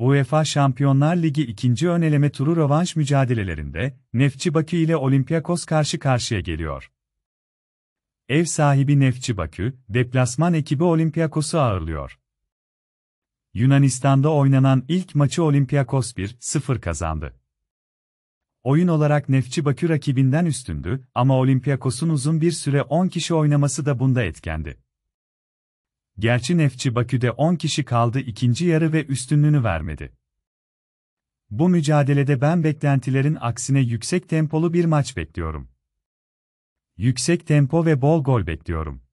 UEFA Şampiyonlar Ligi ikinci öneleme turu rövanş mücadelelerinde Nefçi Bakü ile Olympiakos karşı karşıya geliyor. Ev sahibi Nefçi Bakü, deplasman ekibi Olympiakos'u ağırlıyor. Yunanistan'da oynanan ilk maçı Olympiakos 1-0 kazandı. Oyun olarak Nefçi Bakü rakibinden üstündü ama Olympiakos'un uzun bir süre 10 kişi oynaması da bunda etkendi. Gerçi Nefçi Bakü'de 10 kişi kaldı ikinci yarı ve üstünlüğünü vermedi. Bu mücadelede ben beklentilerin aksine yüksek tempolu bir maç bekliyorum. Yüksek tempo ve bol gol bekliyorum.